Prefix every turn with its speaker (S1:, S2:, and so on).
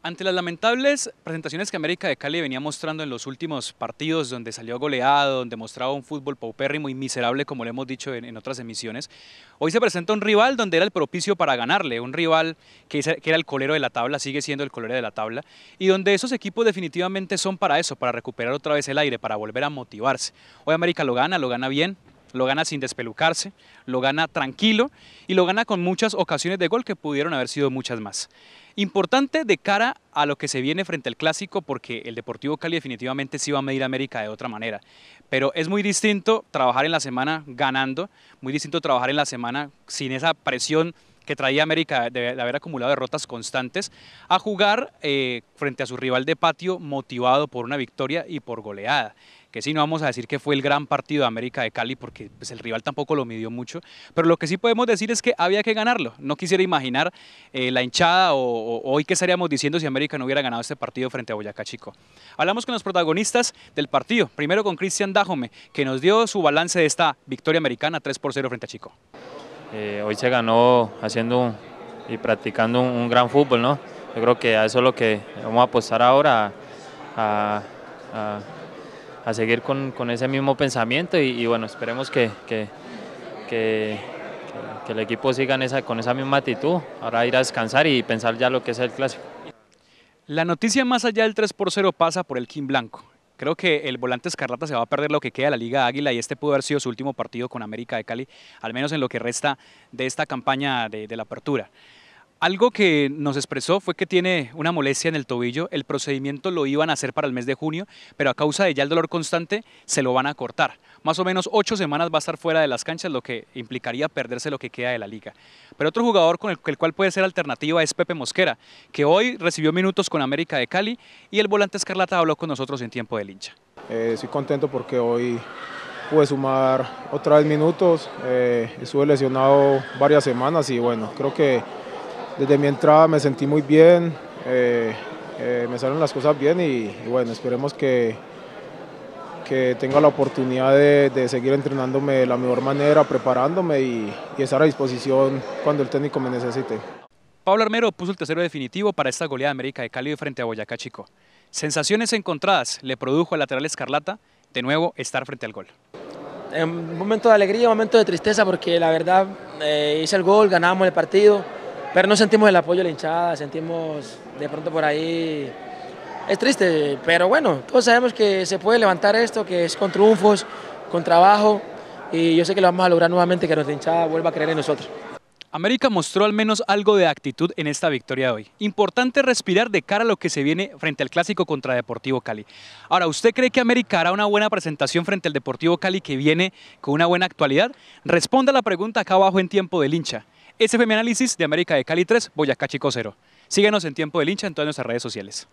S1: Ante las lamentables presentaciones que América de Cali venía mostrando en los últimos partidos, donde salió goleado, donde mostraba un fútbol paupérrimo y miserable, como le hemos dicho en, otras emisiones, hoy se presenta un rival donde era el propicio para ganarle, un rival que, era el colero de la tabla, sigue siendo el colero de la tabla, y donde esos equipos definitivamente son para eso, para recuperar otra vez el aire, para volver a motivarse. Hoy América lo gana, lo gana bien, lo gana sin despelucarse, lo gana tranquilo y lo gana con muchas ocasiones de gol que pudieron haber sido muchas más. Importante de cara a lo que se viene frente al clásico porque el Deportivo Cali definitivamente sí va a medir a América de otra manera. Pero es muy distinto trabajar en la semana ganando, muy distinto trabajar en la semana sin esa presión que traía América de, haber acumulado derrotas constantes, a jugar eh, frente a su rival de patio motivado por una victoria y por goleada que sí no vamos a decir que fue el gran partido de América de Cali porque pues, el rival tampoco lo midió mucho, pero lo que sí podemos decir es que había que ganarlo. No quisiera imaginar eh, la hinchada o, hoy qué estaríamos diciendo si América no hubiera ganado este partido frente a Boyacá Chico. Hablamos con los protagonistas del partido, primero con Cristian Dajome, que nos dio su balance de esta victoria americana 3 por 0 frente a Chico.
S2: Eh, hoy se ganó haciendo y practicando un, gran fútbol, ¿no? Yo creo que a eso es lo que vamos a apostar ahora, a, seguir con, ese mismo pensamiento y, bueno, esperemos que, el equipo siga con esa misma actitud, ahora ir a descansar y pensar ya lo que es el clásico.
S1: La noticia más allá del 3 por 0 pasa por el Kim Blanco. Creo que el volante Escarlata se va a perder lo que queda de la Liga Águila y este pudo haber sido su último partido con América de Cali, al menos en lo que resta de esta campaña de, de la apertura. Algo que nos expresó fue que tiene una molestia en el tobillo, el procedimiento lo iban a hacer para el mes de junio, pero a causa de ya el dolor constante se lo van a cortar. Más o menos ocho semanas va a estar fuera de las canchas, lo que implicaría perderse lo que queda de la liga. Pero otro jugador con el, cual puede ser alternativa es Pepe Mosquera, que hoy recibió minutos con América de Cali y el volante Escarlata habló con nosotros en tiempo de hincha
S3: eh, estoy contento porque hoy pude sumar otra vez minutos, eh, estuve lesionado varias semanas y bueno, creo que desde mi entrada me sentí muy bien, eh, eh, me salen las cosas bien y, bueno, esperemos que, que tenga la oportunidad de, seguir entrenándome de la mejor manera, preparándome y, estar a disposición cuando el técnico me necesite.
S1: Pablo Armero puso el tercero definitivo para esta goleada de América de Cali frente a Boyacá Chico. Sensaciones encontradas le produjo al lateral Escarlata de nuevo estar frente al gol.
S4: Un momento de alegría, un momento de tristeza porque la verdad eh, hice el gol, ganamos el partido. Pero no sentimos el apoyo de la hinchada, sentimos de pronto por ahí... Es triste, pero bueno, todos sabemos que se puede levantar esto, que es con triunfos, con trabajo, y yo sé que lo vamos a lograr nuevamente, que la hinchada vuelva a creer en nosotros.
S1: América mostró al menos algo de actitud en esta victoria de hoy. Importante respirar de cara a lo que se viene frente al clásico contra Deportivo Cali. Ahora, ¿usted cree que América hará una buena presentación frente al Deportivo Cali que viene con una buena actualidad? Responda la pregunta acá abajo en tiempo del hincha. Este fue mi análisis de América de Cali 3, Boyacá Chico 0. Síguenos en Tiempo del Hincha en todas nuestras redes sociales.